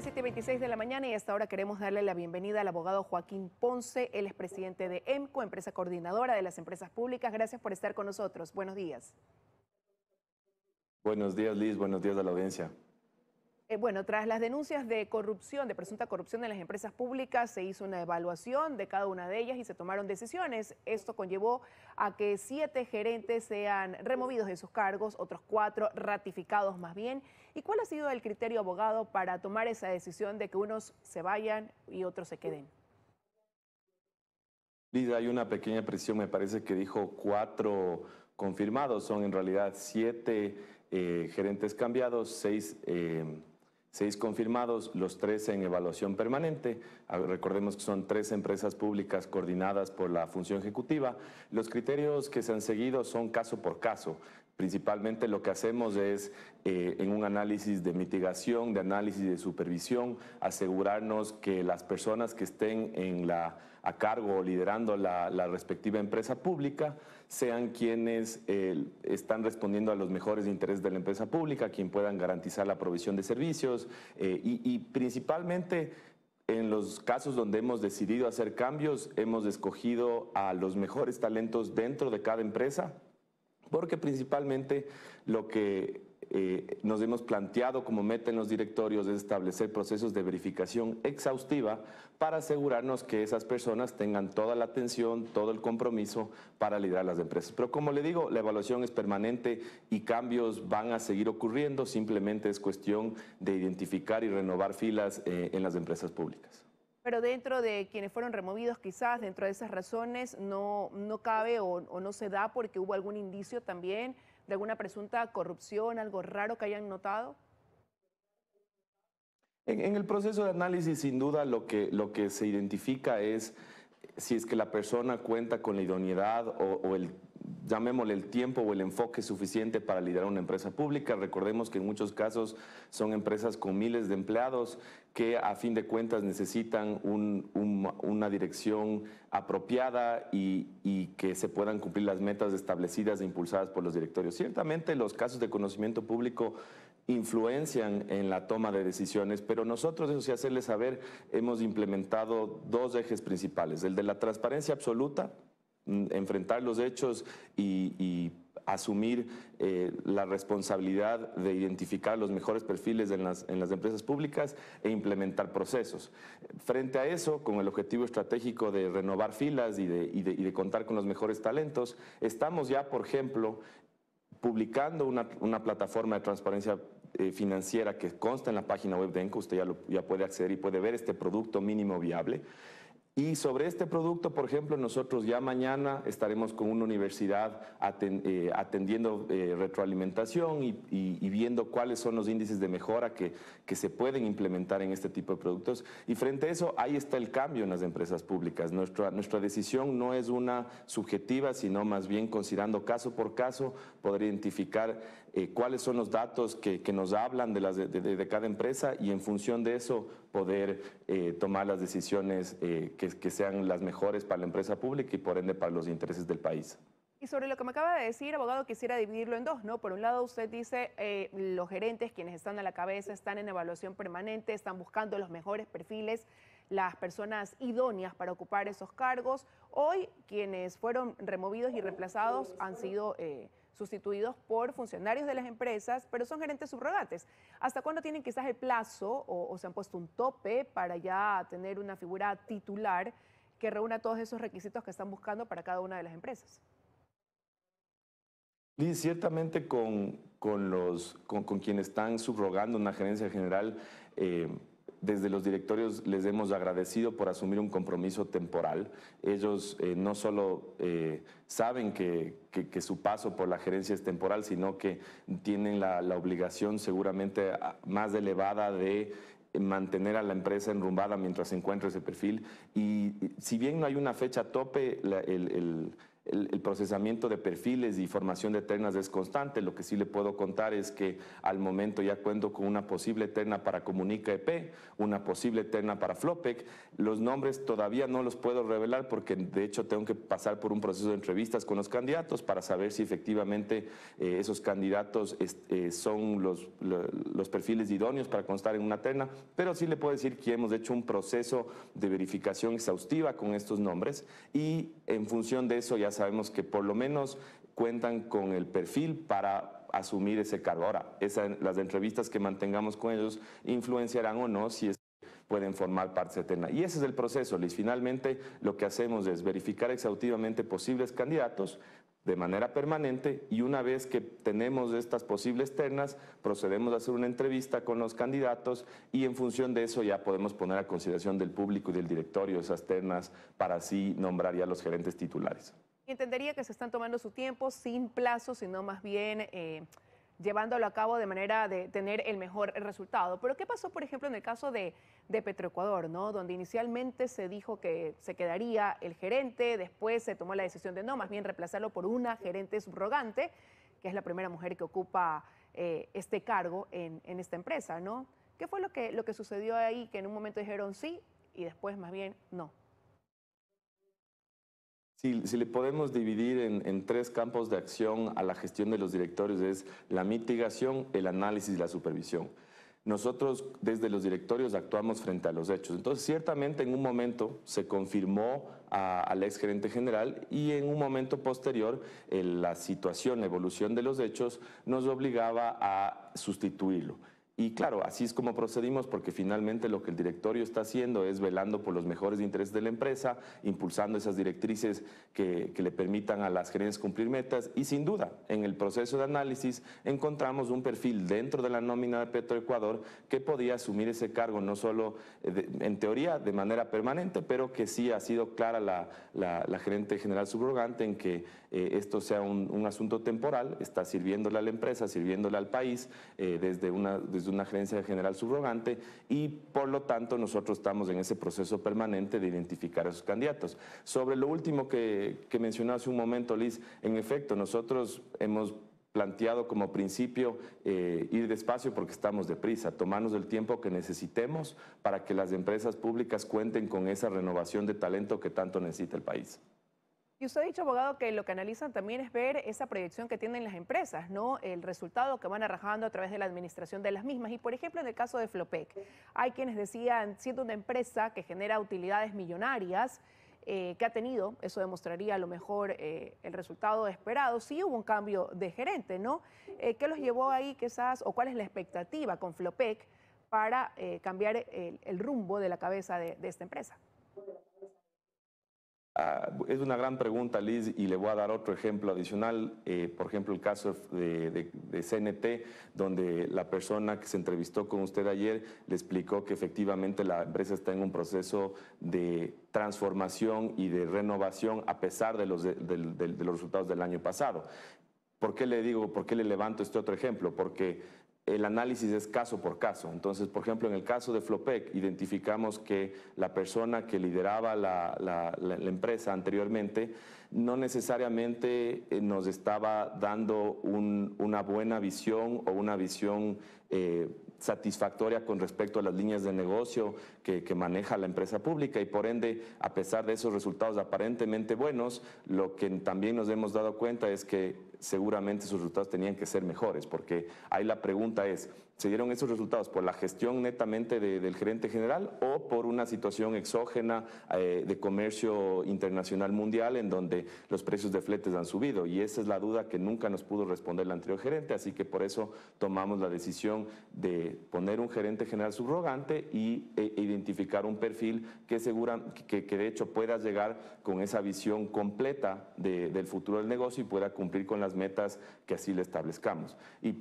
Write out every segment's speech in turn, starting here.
7.26 de la mañana y hasta ahora queremos darle la bienvenida al abogado Joaquín Ponce, él es presidente de EMCO, empresa coordinadora de las empresas públicas. Gracias por estar con nosotros. Buenos días. Buenos días, Liz. Buenos días a la audiencia. Eh, bueno, tras las denuncias de corrupción, de presunta corrupción en las empresas públicas, se hizo una evaluación de cada una de ellas y se tomaron decisiones. Esto conllevó a que siete gerentes sean removidos de sus cargos, otros cuatro ratificados más bien. ¿Y cuál ha sido el criterio abogado para tomar esa decisión de que unos se vayan y otros se queden? Lida, hay una pequeña presión, me parece que dijo cuatro confirmados, son en realidad siete eh, gerentes cambiados, seis... Eh, Seis confirmados, los tres en evaluación permanente. Ah, recordemos que son tres empresas públicas coordinadas por la función ejecutiva. Los criterios que se han seguido son caso por caso. Principalmente lo que hacemos es, eh, en un análisis de mitigación, de análisis de supervisión, asegurarnos que las personas que estén en la a cargo o liderando la, respectiva empresa pública sean quienes eh, están respondiendo a los mejores intereses de la empresa pública, quien puedan garantizar la provisión de servicios eh, y principalmente en los casos donde hemos decidido hacer cambios, hemos escogido a los mejores talentos dentro de cada empresa, porque principalmente lo que eh, nos hemos planteado como meta en los directorios de establecer procesos de verificación exhaustiva para asegurarnos que esas personas tengan toda la atención, todo el compromiso para liderar las empresas. Pero como le digo, la evaluación es permanente y cambios van a seguir ocurriendo, simplemente es cuestión de identificar y renovar filas eh, en las empresas públicas. Pero dentro de quienes fueron removidos, quizás dentro de esas razones no, no cabe o no se da porque hubo algún indicio también alguna presunta corrupción, algo raro que hayan notado? En, el proceso de análisis, sin duda, lo que, lo que se identifica es si es que la persona cuenta con la idoneidad o, el llamémosle el tiempo o el enfoque suficiente para liderar una empresa pública. Recordemos que en muchos casos son empresas con miles de empleados que a fin de cuentas necesitan una dirección apropiada y, que se puedan cumplir las metas establecidas e impulsadas por los directorios. Ciertamente los casos de conocimiento público influencian en la toma de decisiones, pero nosotros, eso sí, hacerles saber, hemos implementado dos ejes principales, el de la transparencia absoluta, mm, enfrentar los hechos y, y asumir eh, la responsabilidad de identificar los mejores perfiles en las, empresas públicas e implementar procesos. Frente a eso, con el objetivo estratégico de renovar filas y de, contar con los mejores talentos, estamos ya, por ejemplo, publicando una, plataforma de transparencia eh, financiera que consta en la página web de ENCO, usted ya, ya puede acceder y puede ver este producto mínimo viable. Y sobre este producto, por ejemplo, nosotros ya mañana estaremos con una universidad eh, atendiendo eh, retroalimentación y, viendo cuáles son los índices de mejora que, se pueden implementar en este tipo de productos. Y frente a eso, ahí está el cambio en las empresas públicas. Nuestra, nuestra decisión no es una subjetiva, sino más bien considerando caso por caso, poder identificar eh, cuáles son los datos que, nos hablan de, las de, cada empresa y en función de eso poder eh, tomar las decisiones eh, que, que, sean las mejores para la empresa pública y por ende para los intereses del país. Y sobre lo que me acaba de decir, abogado, quisiera dividirlo en dos, ¿no? Por un lado, usted dice, los gerentes, quienes están a la cabeza, están en evaluación permanente, están buscando los mejores perfiles las personas idóneas para ocupar esos cargos. Hoy quienes fueron removidos y reemplazados han sido eh, sustituidos por funcionarios de las empresas, pero son gerentes subrogantes. ¿Hasta cuándo tienen quizás el plazo o, se han puesto un tope para ya tener una figura titular que reúna todos esos requisitos que están buscando para cada una de las empresas? ciertamente con, los, con, quienes están subrogando una gerencia general, eh, desde los directorios les hemos agradecido por asumir un compromiso temporal. Ellos eh, no solo eh, saben que, su paso por la gerencia es temporal, sino que tienen la, obligación seguramente ah, más elevada de eh, mantener a la empresa enrumbada mientras se encuentra ese perfil. Y si bien no hay una fecha tope, el el, procesamiento de perfiles y formación de ternas es constante. Lo que sí le puedo contar es que al momento ya cuento con una posible terna para Comunica EP, una posible terna para Flopec. Los nombres todavía no los puedo revelar porque de hecho tengo que pasar por un proceso de entrevistas con los candidatos para saber si efectivamente eh, esos candidatos eh, son los, los perfiles idóneos para constar en una terna. Pero sí le puedo decir que hemos hecho un proceso de verificación exhaustiva con estos nombres y en función de eso ya se sabemos que por lo menos cuentan con el perfil para asumir ese cargo. Ahora, las entrevistas que mantengamos con ellos influenciarán o no si pueden formar parte de Terna. Y ese es el proceso, Liz. Finalmente, lo que hacemos es verificar exhaustivamente posibles candidatos de manera permanente y una vez que tenemos estas posibles ternas, procedemos a hacer una entrevista con los candidatos y en función de eso ya podemos poner a consideración del público y del directorio esas ternas para así nombrar ya los gerentes titulares. Entendería que se están tomando su tiempo sin plazo, sino más bien eh, llevándolo a cabo de manera de tener el mejor resultado. Pero ¿qué pasó, por ejemplo, en el caso de, Petroecuador, ¿no? donde inicialmente se dijo que se quedaría el gerente, después se tomó la decisión de no, más bien reemplazarlo por una gerente subrogante, que es la primera mujer que ocupa eh, este cargo en, en, esta empresa, ¿no? ¿Qué fue lo que, lo que sucedió ahí? Que en un momento dijeron sí y después más bien no. Si, le podemos dividir en, tres campos de acción a la gestión de los directorios, es la mitigación, el análisis y la supervisión. Nosotros desde los directorios actuamos frente a los hechos. Entonces, ciertamente en un momento se confirmó a, al ex gerente general y en un momento posterior eh, la situación, la evolución de los hechos nos obligaba a sustituirlo. Y claro, así es como procedimos porque finalmente lo que el directorio está haciendo es velando por los mejores intereses de la empresa, impulsando esas directrices que, le permitan a las gerencias cumplir metas y sin duda en el proceso de análisis encontramos un perfil dentro de la nómina de Petroecuador que podía asumir ese cargo no solo eh, en teoría de manera permanente, pero que sí ha sido clara la gerente general subrogante en que eh, esto sea un, asunto temporal, está sirviéndole a la empresa, sirviéndole al país eh, desde, una, desde una gerencia general subrogante y por lo tanto nosotros estamos en ese proceso permanente de identificar a esos candidatos. Sobre lo último que, mencionó hace un momento, Liz, en efecto, nosotros hemos planteado como principio eh, ir despacio porque estamos deprisa, tomarnos el tiempo que necesitemos para que las empresas públicas cuenten con esa renovación de talento que tanto necesita el país. Y usted ha dicho, abogado, que lo que analizan también es ver esa proyección que tienen las empresas, ¿no? El resultado que van arrajando a través de la administración de las mismas. Y, por ejemplo, en el caso de Flopec, hay quienes decían, siendo una empresa que genera utilidades millonarias, eh, que ha tenido, eso demostraría a lo mejor eh, el resultado esperado, Si hubo un cambio de gerente, ¿no? Eh, ¿Qué los llevó ahí quizás, o cuál es la expectativa con Flopec para cambiar el, rumbo de la cabeza de, de esta empresa? Ah, es una gran pregunta, Liz, y le voy a dar otro ejemplo adicional. Eh, por ejemplo, el caso de, CNT, donde la persona que se entrevistó con usted ayer le explicó que efectivamente la empresa está en un proceso de transformación y de renovación a pesar de los, de los resultados del año pasado. ¿Por qué le digo, por qué le levanto este otro ejemplo? Porque el análisis es caso por caso. Entonces, por ejemplo, en el caso de Flopec, identificamos que la persona que lideraba la, empresa anteriormente no necesariamente eh, nos estaba dando una buena visión o una visión eh, satisfactoria con respecto a las líneas de negocio que, maneja la empresa pública y por ende, a pesar de esos resultados aparentemente buenos, lo que también nos hemos dado cuenta es que seguramente sus resultados tenían que ser mejores, porque ahí la pregunta es, ¿se dieron esos resultados por la gestión netamente del gerente general o por una situación exógena eh, de comercio internacional mundial en donde los precios de fletes han subido? Y esa es la duda que nunca nos pudo responder el anterior gerente, así que por eso tomamos la decisión de poner un gerente general subrogante y, e, e identificar un perfil que, segura, que, de hecho pueda llegar con esa visión completa del futuro del negocio y pueda cumplir con las metas que así le establezcamos. Y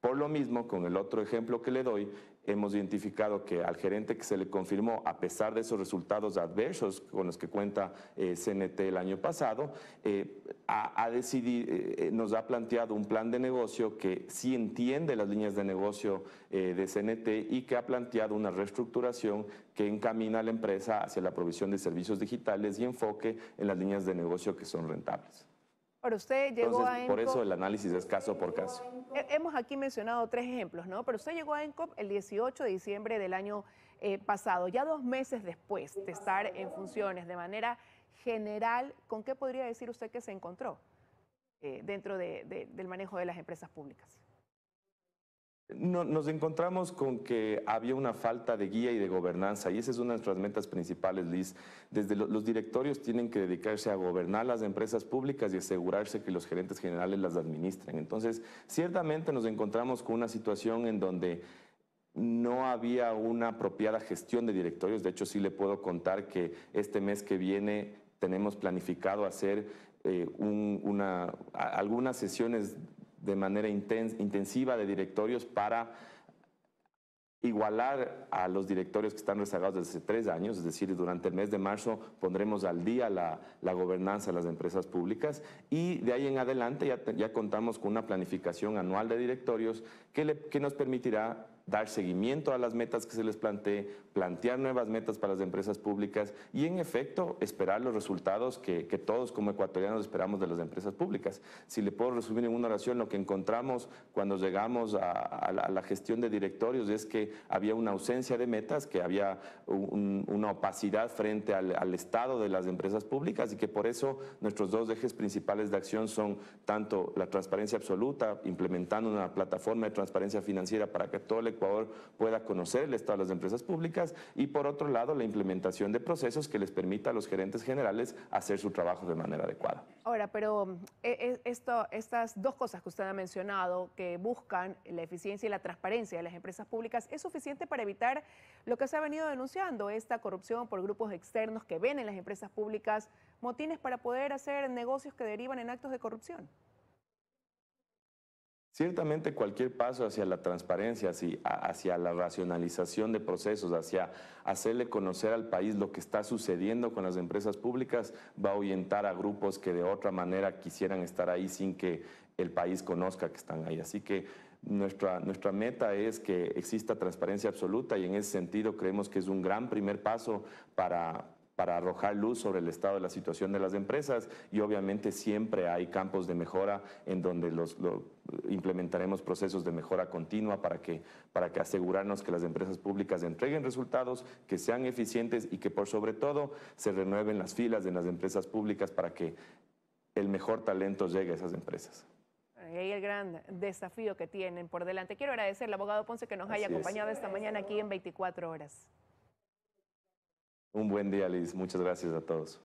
por lo mismo, con el otro ejemplo que le doy, hemos identificado que al gerente que se le confirmó, a pesar de esos resultados adversos con los que cuenta eh, CNT el año pasado, eh, ha, decidido, eh, nos ha planteado un plan de negocio que sí entiende las líneas de negocio de CNT y que ha planteado una reestructuración que encamina a la empresa hacia la provisión de servicios digitales y enfoque en las líneas de negocio que son rentables usted llegó Por eso el análisis es caso por caso. Hemos aquí mencionado tres ejemplos, ¿no? Pero usted llegó a ENCOP el 18 de diciembre del año eh, pasado, ya dos meses después de estar en funciones de manera general, ¿con qué podría decir usted que se encontró eh, dentro del manejo de las empresas públicas? nos encontramos con que había una falta de guía y de gobernanza, y esa es una de nuestras metas principales, Liz. Desde los directorios tienen que dedicarse a gobernar las empresas públicas y asegurarse que los gerentes generales las administren. Entonces, ciertamente nos encontramos con una situación en donde no había una apropiada gestión de directorios. De hecho, sí le puedo contar que este mes que viene tenemos planificado hacer eh, algunas sesiones de manera intensiva de directorios para igualar a los directorios que están rezagados desde hace tres años, es decir, durante el mes de marzo pondremos al día la, gobernanza de las empresas públicas y de ahí en adelante ya, contamos con una planificación anual de directorios que, que nos permitirá dar seguimiento a las metas que se les plantee, plantear nuevas metas para las empresas públicas y, en efecto, esperar los resultados que, todos como ecuatorianos esperamos de las empresas públicas. Si le puedo resumir en una oración, lo que encontramos cuando llegamos a, la, gestión de directorios es que había una ausencia de metas, que había una opacidad frente al, al estado de las empresas públicas y que por eso nuestros dos ejes principales de acción son tanto la transparencia absoluta, implementando una plataforma de transparencia financiera para que todo el Ecuador pueda conocer el estado de las empresas públicas y por otro lado la implementación de procesos que les permita a los gerentes generales hacer su trabajo de manera adecuada. Ahora, pero eh, eh, esto, estas dos cosas que usted ha mencionado que buscan la eficiencia y la transparencia de las empresas públicas, ¿es suficiente para evitar lo que se ha venido denunciando, esta corrupción por grupos externos que ven en las empresas públicas motines para poder hacer negocios que derivan en actos de corrupción? Ciertamente cualquier paso hacia la transparencia, hacia, la racionalización de procesos, hacia hacerle conocer al país lo que está sucediendo con las empresas públicas, va a ahuyentar a grupos que de otra manera quisieran estar ahí sin que el país conozca que están ahí. Así que nuestra, nuestra meta es que exista transparencia absoluta y en ese sentido creemos que es un gran primer paso para, para arrojar luz sobre el estado de la situación de las empresas y obviamente siempre hay campos de mejora en donde implementaremos procesos de mejora continua para que, para que asegurarnos que las empresas públicas entreguen resultados, que sean eficientes y que por sobre todo se renueven las filas de las empresas públicas para que el mejor talento llegue a esas empresas. Y ahí el gran desafío que tienen por delante. Quiero agradecer al abogado Ponce que nos haya acompañado esta mañana aquí en 24 horas. Un buen día, Liz. Muchas gracias a todos.